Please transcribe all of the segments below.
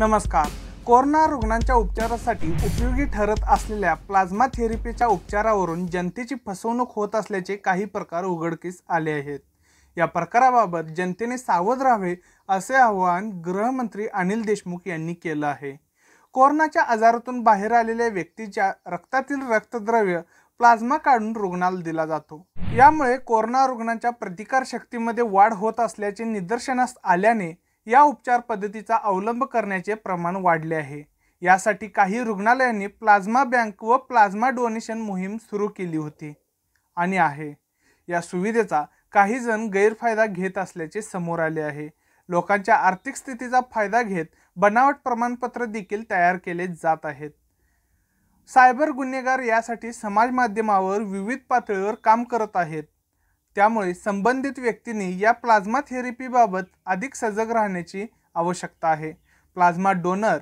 नमस्कार कोरोना रुग्णांच्या उपचारासाठी उपयोगी ठरत असलेल्या प्लाझ्मा थेरपीच्या उपचारावरून जनतेची फसवणूक होत असल्याचे काही प्रकार उघडकीस आले आहेत या प्रकाराबाबत जनतेने सावध राहावे असे आवाहन गृहमंत्री अनिल देशमुख यांनी केलं आहे कोरोनाच्या आजारातून बाहेर आलेल्या व्यक्तीच्या रक्तातील रक्तद्रव्य प्लाझ्मा काढून रुग्णाला दिला जातो यामुळे कोरोना रुग्णांच्या प्रतिकारशक्तीमध्ये वाढ होत असल्याचे निदर्शनास आल्याने या उपचार पद्धतीचा अवलंब करण्याचे प्रमाण वाढले आहे यासाठी काही रुग्णालयांनी प्लाझ्मा बँक व प्लाझ्मा डोनेशन मोहीम सुरू केली होती आणि आहे या सुविधेचा काही जण गैरफायदा घेत असल्याचे समोर आले आहे लोकांच्या आर्थिक स्थितीचा फायदा घेत बनावट प्रमाणपत्र देखील तयार केले जात आहेत सायबर गुन्हेगार यासाठी समाज माध्यमावर विविध पातळीवर काम करत आहेत त्यामुळे संबंधित व्यक्तींनी या प्लाझ्मा थेरपीबाबत अधिक सजग राहण्याची आवश्यकता आहे प्लाझ्मा डोनर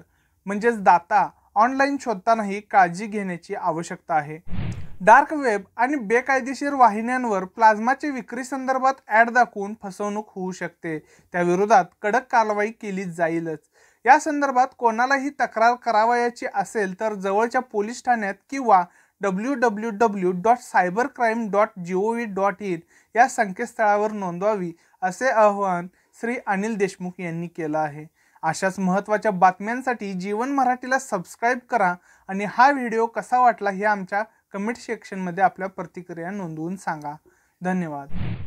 म्हणजेच दाता ऑनलाईन शोधतानाही काळजी घेण्याची आवश्यकता आहे डार्क वेब आणि बेकायदेशीर वाहिन्यांवर प्लाझ्माची विक्री संदर्भात ॲड दाखवून फसवणूक होऊ शकते त्याविरोधात कडक कारवाई केली जाईलच या संदर्भात कोणालाही तक्रार करावयाची असेल तर जवळच्या पोलीस ठाण्यात किंवा W W W dot cyber crime dot G O V dot in या संकेतस्थळावर नोंदवावी असे आवाहन श्री अनिल देशमुख यांनी केलं आहे अशाच महत्त्वाच्या बातम्यांसाठी जीवन मराठीला सबस्क्राईब करा आणि हा व्हिडिओ कसा वाटला हे आमच्या कमेंट सेक्शनमध्ये आपल्या प्रतिक्रिया नोंदवून सांगा धन्यवाद